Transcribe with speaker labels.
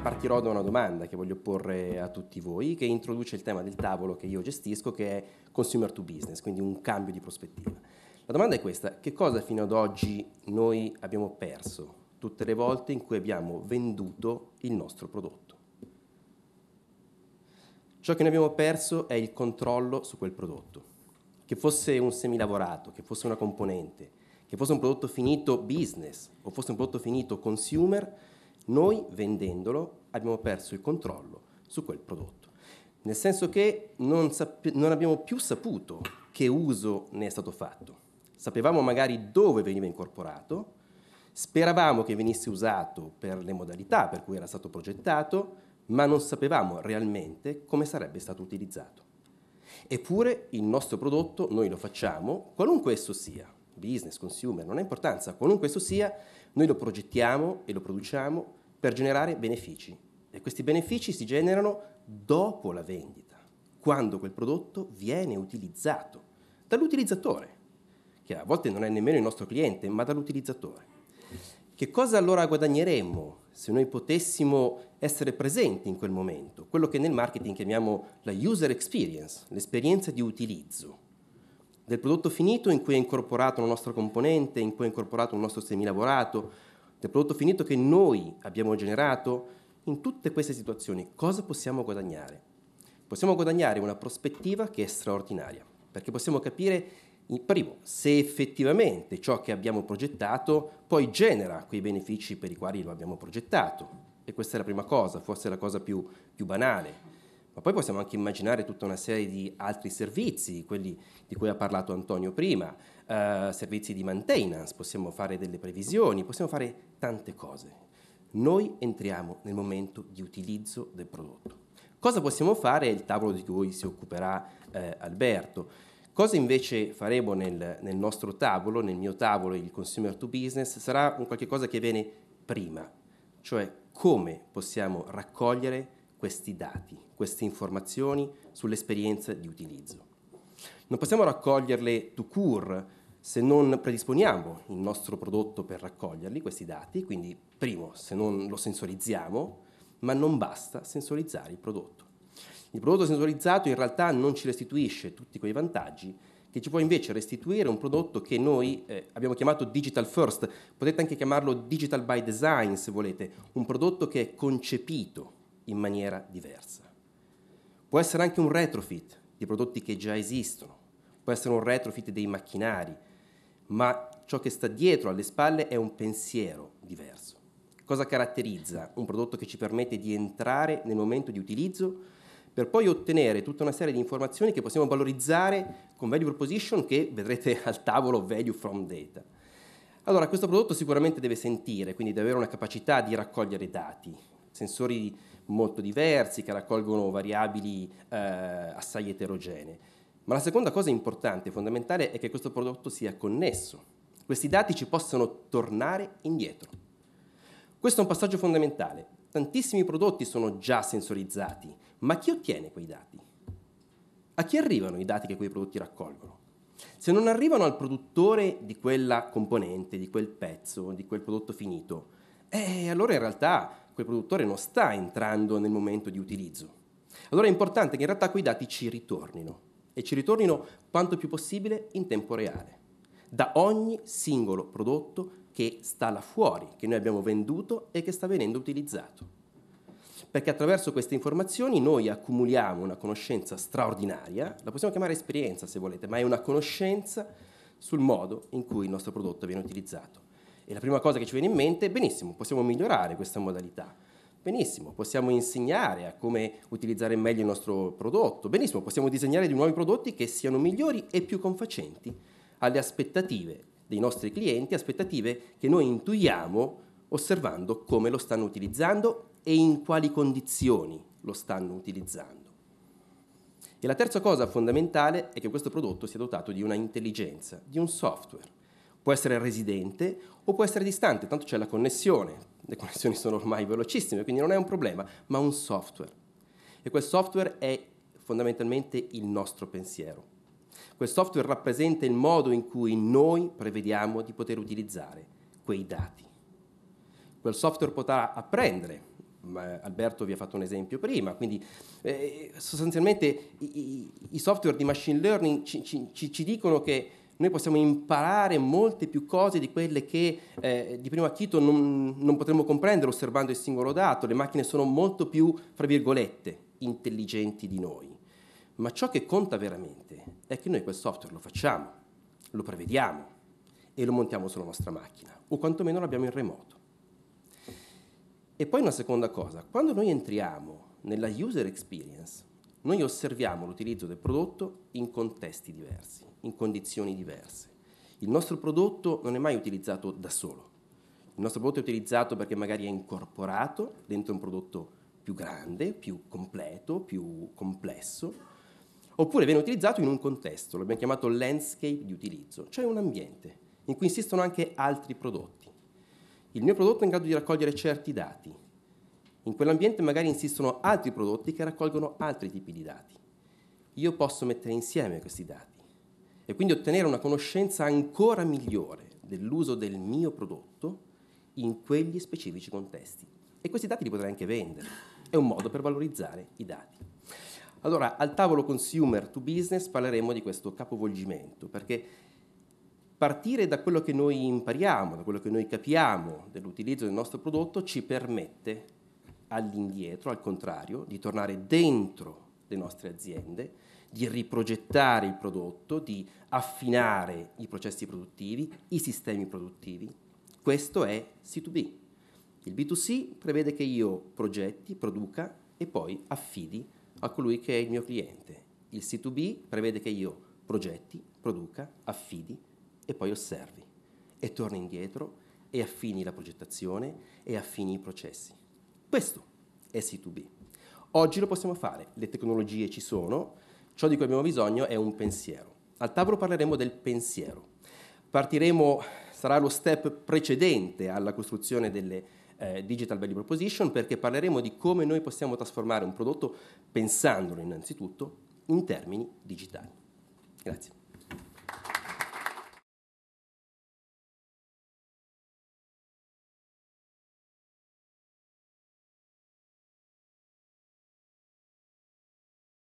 Speaker 1: partirò da una domanda che voglio porre a tutti voi, che introduce il tema del tavolo che io gestisco, che è consumer to business, quindi un cambio di prospettiva. La domanda è questa, che cosa fino ad oggi noi abbiamo perso tutte le volte in cui abbiamo venduto il nostro prodotto? Ciò che noi abbiamo perso è il controllo su quel prodotto, che fosse un semilavorato, che fosse una componente, che fosse un prodotto finito business o fosse un prodotto finito consumer, noi vendendolo abbiamo perso il controllo su quel prodotto, nel senso che non, sap- non abbiamo più saputo che uso ne è stato fatto. Sapevamo magari dove veniva incorporato, speravamo che venisse usato per le modalità per cui era stato progettato, ma non sapevamo realmente come sarebbe stato utilizzato. Eppure il nostro prodotto noi lo facciamo, qualunque esso sia, business, consumer, non ha importanza, qualunque esso sia, noi lo progettiamo e lo produciamo per generare benefici e questi benefici si generano dopo la vendita, quando quel prodotto viene utilizzato dall'utilizzatore, che a volte non è nemmeno il nostro cliente, ma dall'utilizzatore. Che cosa allora guadagneremmo se noi potessimo essere presenti in quel momento? Quello che nel marketing chiamiamo la user experience, l'esperienza di utilizzo del prodotto finito in cui è incorporato un nostra componente, in cui è incorporato un nostro semilavorato, del prodotto finito che noi abbiamo generato, in tutte queste situazioni cosa possiamo guadagnare? Possiamo guadagnare una prospettiva che è straordinaria, perché possiamo capire, in primo, se effettivamente ciò che abbiamo progettato poi genera quei benefici per i quali lo abbiamo progettato. E questa è la prima cosa, forse la cosa più, più banale. Ma poi possiamo anche immaginare tutta una serie di altri servizi, quelli di cui ha parlato Antonio prima, eh, servizi di maintenance, possiamo fare delle previsioni, possiamo fare tante cose. Noi entriamo nel momento di utilizzo del prodotto. Cosa possiamo fare? È il tavolo di cui si occuperà eh, Alberto. Cosa invece faremo nel, nel, nostro tavolo, nel mio tavolo, il consumer to business, sarà un qualche cosa che viene prima, cioè come possiamo raccogliere questi dati, queste informazioni sull'esperienza di utilizzo. Non possiamo raccoglierle to cure se non predisponiamo il nostro prodotto per raccoglierli, questi dati, quindi primo se non lo sensorizziamo, ma non basta sensorizzare il prodotto. Il prodotto sensorizzato in realtà non ci restituisce tutti quei vantaggi che ci può invece restituire un prodotto che noi eh, abbiamo chiamato digital first, potete anche chiamarlo digital by design se volete, un prodotto che è concepito in maniera diversa. Può essere anche un retrofit di prodotti che già esistono, può essere un retrofit dei macchinari, ma ciò che sta dietro alle spalle è un pensiero diverso. Cosa caratterizza un prodotto che ci permette di entrare nel momento di utilizzo per poi ottenere tutta una serie di informazioni che possiamo valorizzare con value proposition che vedrete al tavolo value from data. Allora, questo prodotto sicuramente deve sentire, quindi deve avere una capacità di raccogliere dati, sensori molto diversi, che raccolgono variabili eh, assai eterogenee. Ma la seconda cosa importante, fondamentale, è che questo prodotto sia connesso. Questi dati ci possono tornare indietro. Questo è un passaggio fondamentale. Tantissimi prodotti sono già sensorizzati, ma chi ottiene quei dati? A chi arrivano i dati che quei prodotti raccolgono? Se non arrivano al produttore di quella componente, di quel pezzo, di quel prodotto finito, e eh, allora in realtà quel produttore non sta entrando nel momento di utilizzo. Allora è importante che in realtà quei dati ci ritornino e ci ritornino quanto più possibile in tempo reale, da ogni singolo prodotto che sta là fuori, che noi abbiamo venduto e che sta venendo utilizzato. Perché attraverso queste informazioni noi accumuliamo una conoscenza straordinaria, la possiamo chiamare esperienza se volete, ma è una conoscenza sul modo in cui il nostro prodotto viene utilizzato e la prima cosa che ci viene in mente è benissimo, possiamo migliorare questa modalità. Benissimo, possiamo insegnare a come utilizzare meglio il nostro prodotto. Benissimo, possiamo disegnare di nuovi prodotti che siano migliori e più confacenti alle aspettative dei nostri clienti, aspettative che noi intuiamo osservando come lo stanno utilizzando e in quali condizioni lo stanno utilizzando. E la terza cosa fondamentale è che questo prodotto sia dotato di una intelligenza, di un software può essere residente o può essere distante, tanto c'è la connessione, le connessioni sono ormai velocissime, quindi non è un problema, ma un software. E quel software è fondamentalmente il nostro pensiero. Quel software rappresenta il modo in cui noi prevediamo di poter utilizzare quei dati. Quel software potrà apprendere, Alberto vi ha fatto un esempio prima, quindi eh, sostanzialmente i, i, i, software di machine learning ci, ci, ci dicono che noi possiamo imparare molte più cose di quelle che eh, di primo acchito non, non potremmo comprendere osservando il singolo dato. Le macchine sono molto più, fra virgolette, intelligenti di noi. Ma ciò che conta veramente è che noi quel software lo facciamo, lo prevediamo e lo montiamo sulla nostra macchina, o quantomeno lo abbiamo in remoto. E poi una seconda cosa, quando noi entriamo nella user experience, noi osserviamo l'utilizzo del prodotto in contesti diversi, in condizioni diverse. Il nostro prodotto non è mai utilizzato da solo. Il nostro prodotto è utilizzato perché magari è incorporato dentro un prodotto più grande, più completo, più complesso, oppure viene utilizzato in un contesto, l'abbiamo chiamato landscape di utilizzo, cioè un ambiente in cui insistono anche altri prodotti. Il mio prodotto è in grado di raccogliere certi dati, in quell'ambiente magari insistono altri prodotti che raccolgono altri tipi di dati. Io posso mettere insieme questi dati e quindi ottenere una conoscenza ancora migliore dell'uso del mio prodotto in quegli specifici contesti. E questi dati li potrei anche vendere. È un modo per valorizzare i dati. Allora, al tavolo consumer to business parleremo di questo capovolgimento, perché partire da quello che noi impariamo, da quello che noi capiamo dell'utilizzo del nostro prodotto, ci permette all'indietro, al contrario, di tornare dentro le nostre aziende, di riprogettare il prodotto, di affinare i processi produttivi, i sistemi produttivi. Questo è C2B. Il B2C prevede che io progetti, produca e poi affidi a colui che è il mio cliente. Il C2B prevede che io progetti, produca, affidi e poi osservi e torni indietro e affini la progettazione e affini i processi. Questo è C2B. Oggi lo possiamo fare, le tecnologie ci sono, ciò di cui abbiamo bisogno è un pensiero. Al tavolo parleremo del pensiero. Partiremo, sarà lo step precedente alla costruzione delle eh, Digital Value Proposition perché parleremo di come noi possiamo trasformare un prodotto, pensandolo innanzitutto, in termini digitali. Grazie.